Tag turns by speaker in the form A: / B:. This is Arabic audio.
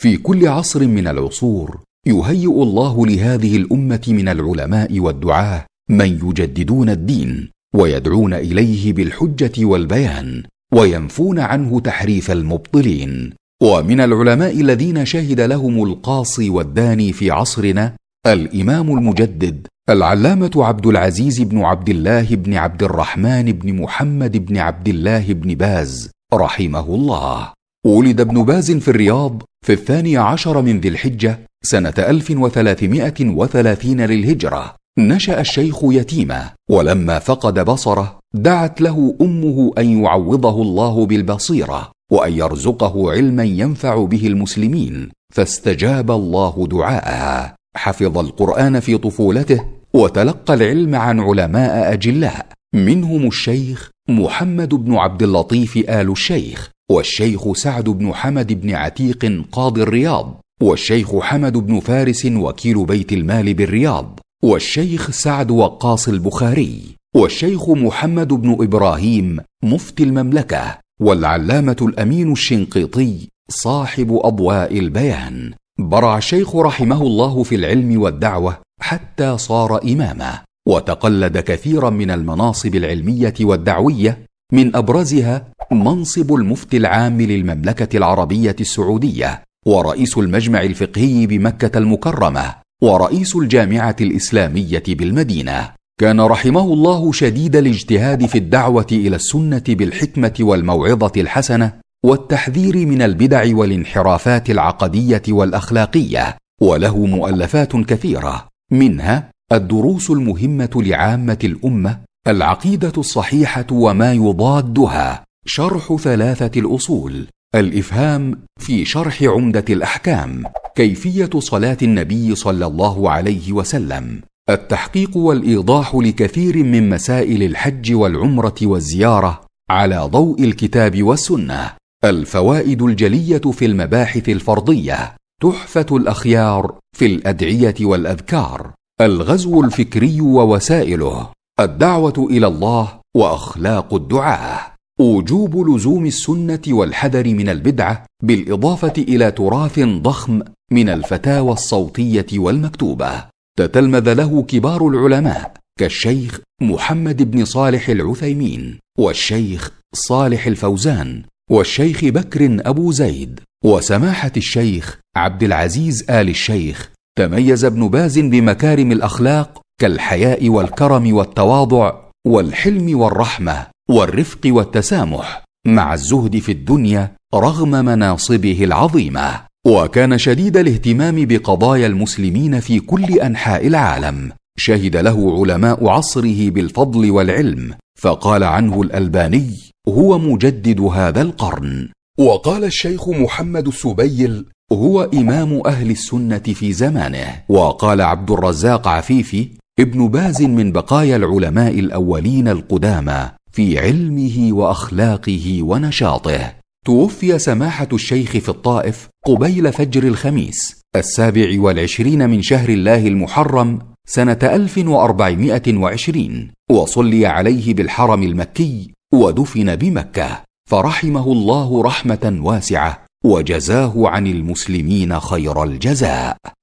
A: في كل عصر من العصور يهيئ الله لهذه الامه من العلماء والدعاه من يجددون الدين ويدعون اليه بالحجه والبيان وينفون عنه تحريف المبطلين ومن العلماء الذين شهد لهم القاصي والداني في عصرنا الامام المجدد العلامه عبد العزيز بن عبد الله بن عبد الرحمن بن محمد بن عبد الله بن باز رحمه الله ولد ابن باز في الرياض في الثاني عشر من ذي الحجة سنة 1330 للهجرة نشأ الشيخ يتيما ولما فقد بصره دعت له أمه أن يعوضه الله بالبصيرة وأن يرزقه علما ينفع به المسلمين فاستجاب الله دعاءها حفظ القرآن في طفولته وتلقى العلم عن علماء أجلاء منهم الشيخ محمد بن عبد اللطيف آل الشيخ والشيخ سعد بن حمد بن عتيق قاضي الرياض والشيخ حمد بن فارس وكيل بيت المال بالرياض والشيخ سعد وقاص البخاري والشيخ محمد بن ابراهيم مفتي المملكه والعلامه الامين الشنقيطي صاحب اضواء البيان برع الشيخ رحمه الله في العلم والدعوه حتى صار اماما وتقلد كثيرا من المناصب العلميه والدعويه من ابرزها منصب المفتي العام للمملكه العربيه السعوديه ورئيس المجمع الفقهي بمكه المكرمه ورئيس الجامعه الاسلاميه بالمدينه كان رحمه الله شديد الاجتهاد في الدعوه الى السنه بالحكمه والموعظه الحسنه والتحذير من البدع والانحرافات العقديه والاخلاقيه وله مؤلفات كثيره منها الدروس المهمه لعامه الامه العقيدة الصحيحة وما يضادها شرح ثلاثة الأصول الإفهام في شرح عمدة الأحكام كيفية صلاة النبي صلى الله عليه وسلم التحقيق والإيضاح لكثير من مسائل الحج والعمرة والزيارة على ضوء الكتاب والسنة الفوائد الجلية في المباحث الفرضية تحفة الأخيار في الأدعية والأذكار الغزو الفكري ووسائله الدعوه الى الله واخلاق الدعاه وجوب لزوم السنه والحذر من البدعه بالاضافه الى تراث ضخم من الفتاوى الصوتيه والمكتوبه تتلمذ له كبار العلماء كالشيخ محمد بن صالح العثيمين والشيخ صالح الفوزان والشيخ بكر ابو زيد وسماحه الشيخ عبد العزيز ال الشيخ تميز ابن باز بمكارم الاخلاق كالحياء والكرم والتواضع والحلم والرحمه والرفق والتسامح مع الزهد في الدنيا رغم مناصبه العظيمه وكان شديد الاهتمام بقضايا المسلمين في كل انحاء العالم شهد له علماء عصره بالفضل والعلم فقال عنه الالباني هو مجدد هذا القرن وقال الشيخ محمد السبيل هو امام اهل السنه في زمانه وقال عبد الرزاق عفيفي ابن باز من بقايا العلماء الاولين القدامى في علمه واخلاقه ونشاطه توفي سماحه الشيخ في الطائف قبيل فجر الخميس السابع والعشرين من شهر الله المحرم سنه 1420 وصلي عليه بالحرم المكي ودفن بمكه فرحمه الله رحمه واسعه وجزاه عن المسلمين خير الجزاء